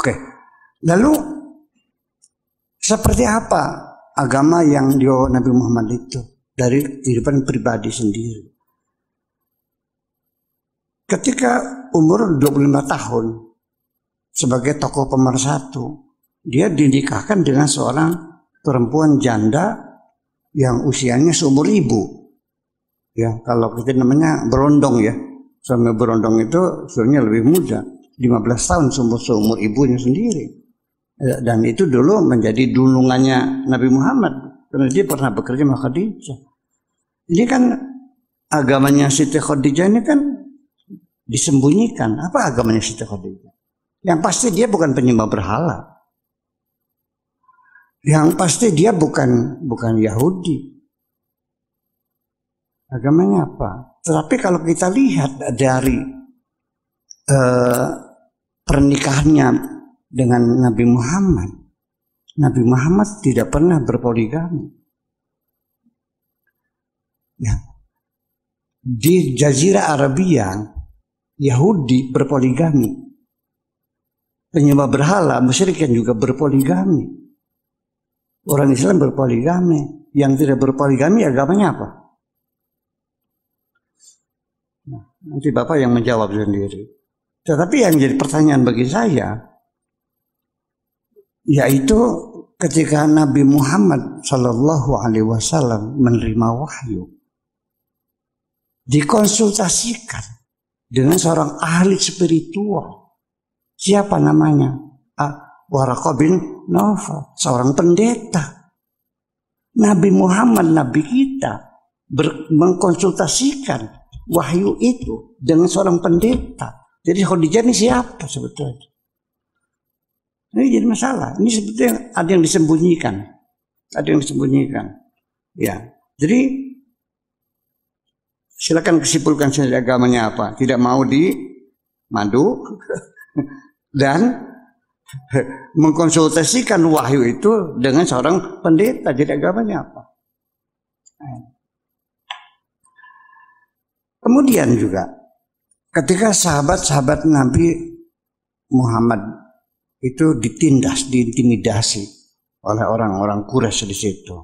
Oke. Lalu seperti apa agama yang dio Nabi Muhammad itu dari kehidupan pribadi sendiri? Ketika umur 25 tahun sebagai tokoh pemersatu, dia dinikahkan dengan seorang perempuan janda yang usianya seumur ibu. Ya, kalau kita namanya berondong ya. Suami berondong itu sebenarnya lebih muda 15 tahun seumur seumur ibunya sendiri. Ya, dan itu dulu menjadi dulungannya Nabi Muhammad. Karena dia pernah bekerja sama Khadijah. Ini kan agamanya Siti Khadijah ini kan disembunyikan. Apa agamanya Siti Khadijah? Yang pasti dia bukan penyembah berhala. Yang pasti dia bukan bukan Yahudi. Agamanya apa? Tetapi kalau kita lihat dari eh, pernikahannya dengan Nabi Muhammad. Nabi Muhammad tidak pernah berpoligami. Ya. Di Jazirah Arabia, Yahudi berpoligami. Penyembah berhala, musyrik juga berpoligami. Orang Islam berpoligami. Yang tidak berpoligami agamanya apa? Nah, nanti Bapak yang menjawab sendiri. Tetapi yang jadi pertanyaan bagi saya, yaitu ketika Nabi Muhammad Shallallahu Alaihi Wasallam menerima wahyu, dikonsultasikan dengan seorang ahli spiritual, siapa namanya? Ah, Warakah bin Nova, seorang pendeta. Nabi Muhammad, Nabi kita, ber- mengkonsultasikan wahyu itu dengan seorang pendeta jadi Khadijah ini siapa sebetulnya? Ini jadi masalah. Ini sebetulnya ada yang disembunyikan. Ada yang disembunyikan. Ya. Jadi silakan kesimpulkan saja agamanya apa. Tidak mau di madu dan mengkonsultasikan wahyu itu dengan seorang pendeta. Jadi agamanya apa. Nah. Kemudian juga ketika sahabat-sahabat Nabi Muhammad itu ditindas, diintimidasi oleh orang-orang Quraisy di situ.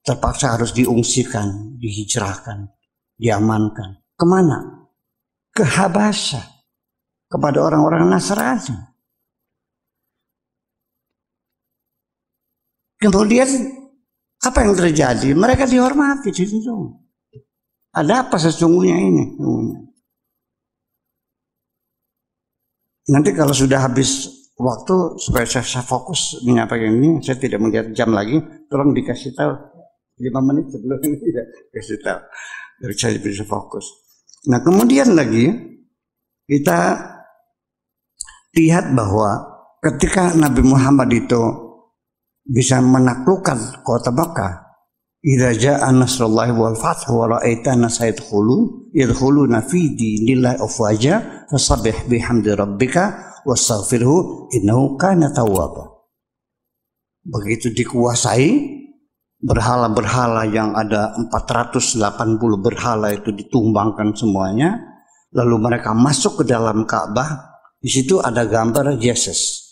Terpaksa harus diungsikan, dihijrahkan, diamankan. Kemana? Ke Habasa kepada orang-orang Nasrani. Kemudian apa yang terjadi? Mereka dihormati di Ada apa sesungguhnya ini? Sesungguhnya. Nanti kalau sudah habis waktu supaya saya, fokus menyampaikan ini, saya tidak melihat jam lagi, tolong dikasih tahu lima menit sebelum ini tidak ya, kasih tahu. Dari saya bisa fokus. Nah kemudian lagi kita lihat bahwa ketika Nabi Muhammad itu bisa menaklukkan kota Mekah Idza jaa nasrullahi wal fath wa ra'aita an-nasa yadkhulu yadkhuluna fi dinillahi afwaja fasabbih bihamdi rabbika wastaghfirhu innahu kana tawwaba. Begitu dikuasai berhala-berhala yang ada 480 berhala itu ditumbangkan semuanya lalu mereka masuk ke dalam Ka'bah di situ ada gambar Yesus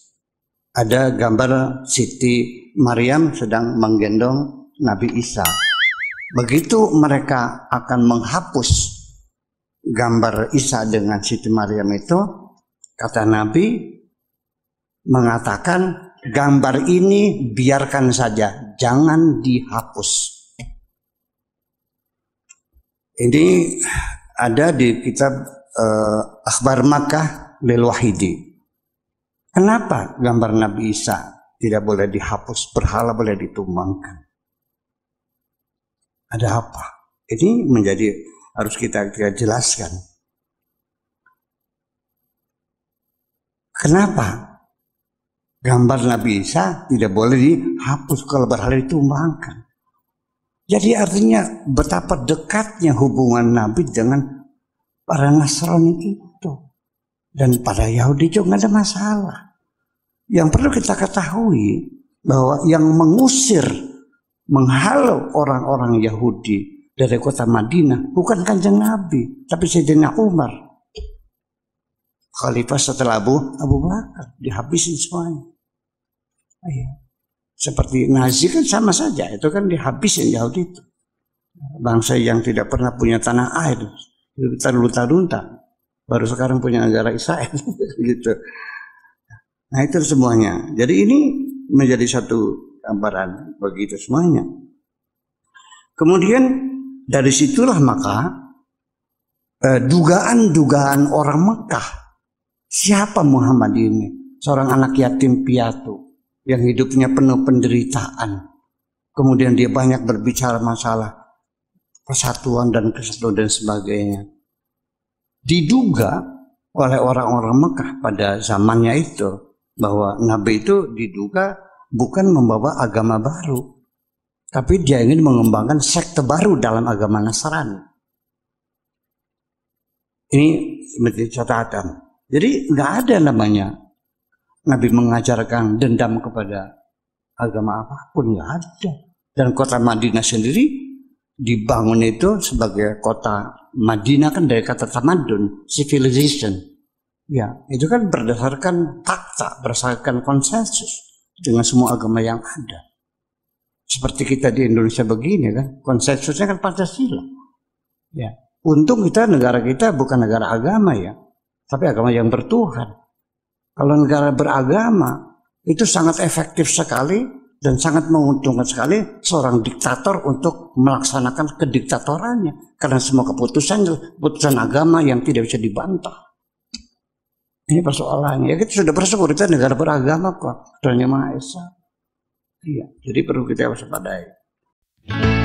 ada gambar Siti Maryam sedang menggendong Nabi Isa. Begitu mereka akan menghapus gambar Isa dengan Siti Maryam itu, kata Nabi mengatakan gambar ini biarkan saja, jangan dihapus. Ini ada di kitab eh, Akhbar Makkah Lil Wahidi. Kenapa gambar Nabi Isa tidak boleh dihapus, berhala boleh ditumbangkan? Ada apa? Ini menjadi harus kita, kita jelaskan. Kenapa gambar Nabi Isa tidak boleh dihapus kalau berhala ditumbangkan? Jadi artinya betapa dekatnya hubungan Nabi dengan para Nasrani itu. Dan pada Yahudi juga nggak ada masalah. Yang perlu kita ketahui bahwa yang mengusir menghalau orang-orang Yahudi dari kota Madinah bukan kanjeng Nabi tapi Sayyidina Umar Khalifah setelah Abu Abu Bakar dihabisin semuanya Ayo. Iya. seperti Nazi kan sama saja itu kan dihabisin Yahudi itu bangsa yang tidak pernah punya tanah air terlunta-lunta baru sekarang punya negara Israel gitu nah itu semuanya jadi ini menjadi satu gambaran begitu semuanya. Kemudian dari situlah maka eh, dugaan-dugaan orang Mekah siapa Muhammad ini seorang anak yatim piatu yang hidupnya penuh penderitaan. Kemudian dia banyak berbicara masalah persatuan dan kesatuan dan sebagainya. Diduga oleh orang-orang Mekah pada zamannya itu bahwa Nabi itu diduga bukan membawa agama baru, tapi dia ingin mengembangkan sekte baru dalam agama Nasrani. Ini menjadi catatan. Jadi nggak ada namanya Nabi mengajarkan dendam kepada agama apapun nggak ada. Dan kota Madinah sendiri dibangun itu sebagai kota Madinah kan dari kata tamadun, civilization. Ya, itu kan berdasarkan fakta, berdasarkan konsensus dengan semua agama yang ada. Seperti kita di Indonesia begini kan, konsensusnya kan Pancasila. Ya. Untung kita negara kita bukan negara agama ya, tapi agama yang bertuhan. Kalau negara beragama itu sangat efektif sekali dan sangat menguntungkan sekali seorang diktator untuk melaksanakan kediktatorannya karena semua keputusan keputusan agama yang tidak bisa dibantah. Ini persoalannya. kita sudah bersyukur kita negara beragama kok. Tuhan Maha Esa. Iya, jadi perlu kita waspadai.